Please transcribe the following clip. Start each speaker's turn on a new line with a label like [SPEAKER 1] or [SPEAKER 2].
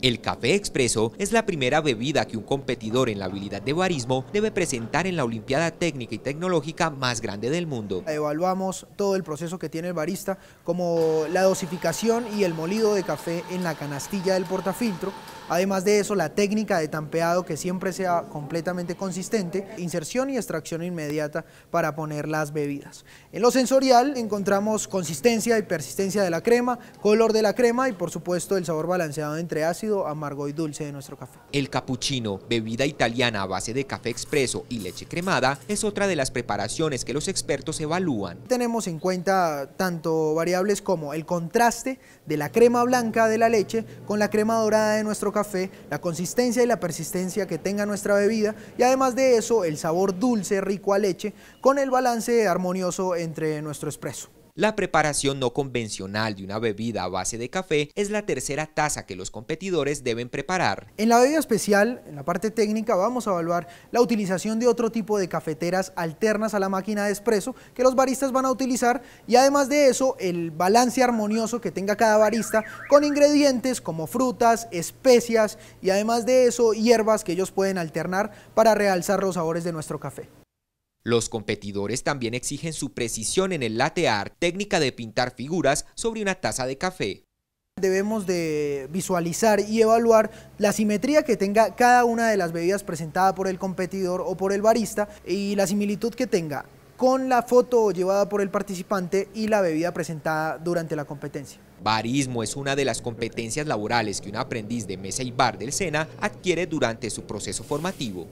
[SPEAKER 1] El café expreso es la primera bebida que un competidor en la habilidad de barismo debe presentar en la Olimpiada Técnica y Tecnológica más grande del mundo.
[SPEAKER 2] Evaluamos todo el proceso que tiene el barista, como la dosificación y el molido de café en la canastilla del portafiltro, Además de eso, la técnica de tampeado que siempre sea completamente consistente, inserción y extracción inmediata para poner las bebidas. En lo sensorial encontramos consistencia y persistencia de la crema, color de la crema y por supuesto el sabor balanceado entre ácido, amargo y dulce de nuestro café.
[SPEAKER 1] El cappuccino, bebida italiana a base de café expreso y leche cremada, es otra de las preparaciones que los expertos evalúan.
[SPEAKER 2] Tenemos en cuenta tanto variables como el contraste de la crema blanca de la leche con la crema dorada de nuestro café café, la consistencia y la persistencia que tenga nuestra bebida y además de eso el sabor dulce rico a leche con el balance armonioso entre nuestro espresso.
[SPEAKER 1] La preparación no convencional de una bebida a base de café es la tercera taza que los competidores deben preparar.
[SPEAKER 2] En la bebida especial, en la parte técnica, vamos a evaluar la utilización de otro tipo de cafeteras alternas a la máquina de espresso que los baristas van a utilizar y además de eso, el balance armonioso que tenga cada barista con ingredientes como frutas, especias y además de eso, hierbas que ellos pueden alternar para realzar los sabores de nuestro café.
[SPEAKER 1] Los competidores también exigen su precisión en el latear, técnica de pintar figuras sobre una taza de café.
[SPEAKER 2] Debemos de visualizar y evaluar la simetría que tenga cada una de las bebidas presentada por el competidor o por el barista y la similitud que tenga con la foto llevada por el participante y la bebida presentada durante la competencia.
[SPEAKER 1] Barismo es una de las competencias laborales que un aprendiz de mesa y bar del SENA adquiere durante su proceso formativo.